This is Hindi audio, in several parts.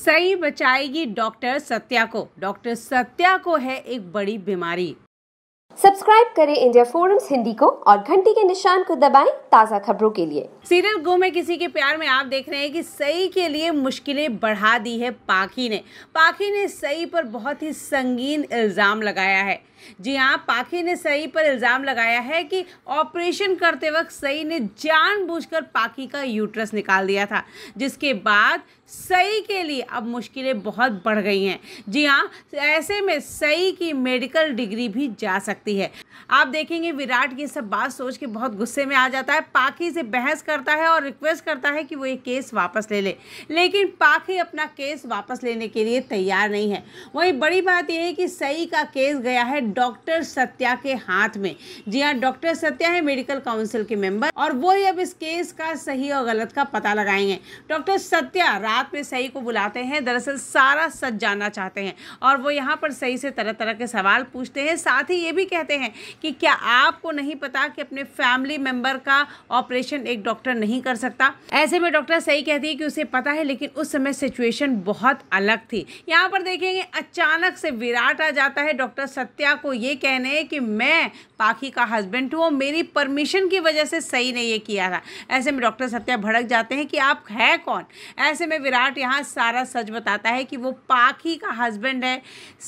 सही बचाएगी डॉक्टर सत्या को डॉक्टर सत्या को है एक बड़ी बीमारी सब्सक्राइब करें इंडिया फोरम्स हिंदी को और घंटी के निशान को दबाएं ताज़ा खबरों के लिए सीरियल गो में किसी के प्यार में आप देख रहे हैं कि सई के लिए मुश्किलें बढ़ा दी है पाखी ने पाखी ने सई पर बहुत ही संगीन इल्ज़ाम लगाया है जी हाँ पाखी ने सई पर इल्ज़ाम लगाया है कि ऑपरेशन करते वक्त सई ने जानबूझकर पाखी का यूट्रस निकाल दिया था जिसके बाद सही के लिए अब मुश्किलें बहुत बढ़ गई हैं जी हाँ ऐसे में सही की मेडिकल डिग्री भी जा सकती है आप देखेंगे विराट ये सब बात सोच के बहुत गुस्से में आ जाता है पाखी से बहस करता है और रिक्वेस्ट करता है कि वो ये केस वापस ले ले लेकिन पाखी अपना केस वापस लेने के लिए तैयार नहीं है वहीं बड़ी बात यह है कि सई का केस गया है डॉक्टर सत्या के हाथ में जी हाँ डॉक्टर सत्या है मेडिकल काउंसिल के मेंबर और वो ही अब इस केस का सही और गलत का पता लगाएंगे डॉक्टर सत्या रात साथ में सही को बुलाते हैं दरअसल सारा सच जानना चाहते हैं और वो यहाँ पर सही से तरह तरह के सवाल पूछते हैं साथ ही ये भी कहते हैं कि क्या आपको नहीं पता कि अपने फैमिली मेम्बर का ऑपरेशन एक डॉक्टर नहीं कर सकता ऐसे में डॉक्टर सही कहती है कि उसे पता है लेकिन उस समय सिचुएशन बहुत अलग थी यहाँ पर देखेंगे अचानक से विराट आ जाता है डॉक्टर सत्या को ये कहने कि मैं पाखी का हस्बैंड हूँ मेरी परमिशन की वजह से सही ने ये किया था ऐसे में डॉक्टर सत्या भड़क जाते हैं कि आप है कौन ऐसे में विराट यहाँ सारा सच बताता है कि वो पाखी का हस्बैंड है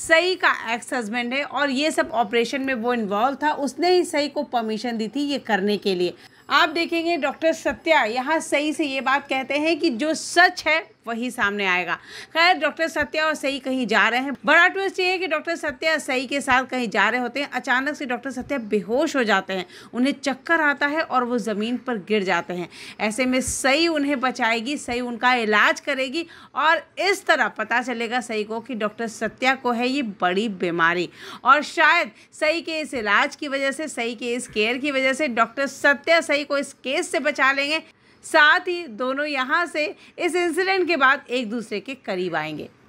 सई का एक्स हस्बैंड है और ये सब ऑपरेशन में वो इन्वॉल्व था उसने ही सई को परमिशन दी थी ये करने के लिए आप देखेंगे डॉक्टर सत्या यहाँ सही से ये बात कहते हैं कि जो सच है वही सामने आएगा खैर डॉक्टर सत्या और सही कहीं जा रहे हैं बड़ा ट्विस्ट ये है कि डॉक्टर सत्या सही के साथ कहीं जा रहे होते हैं अचानक से डॉक्टर सत्या बेहोश हो जाते हैं उन्हें चक्कर आता है और वो ज़मीन पर गिर जाते हैं ऐसे में सही उन्हें बचाएगी सही उनका इलाज करेगी और इस तरह पता चलेगा सही को कि डॉक्टर सत्या को है ये बड़ी बीमारी और शायद सही के इस इलाज की वजह से सही के इस केयर की वजह से डॉक्टर सत्या सही सही को इस केस से बचा लेंगे साथ ही दोनों यहाँ से इस इंसिडेंट के बाद एक दूसरे के करीब आएंगे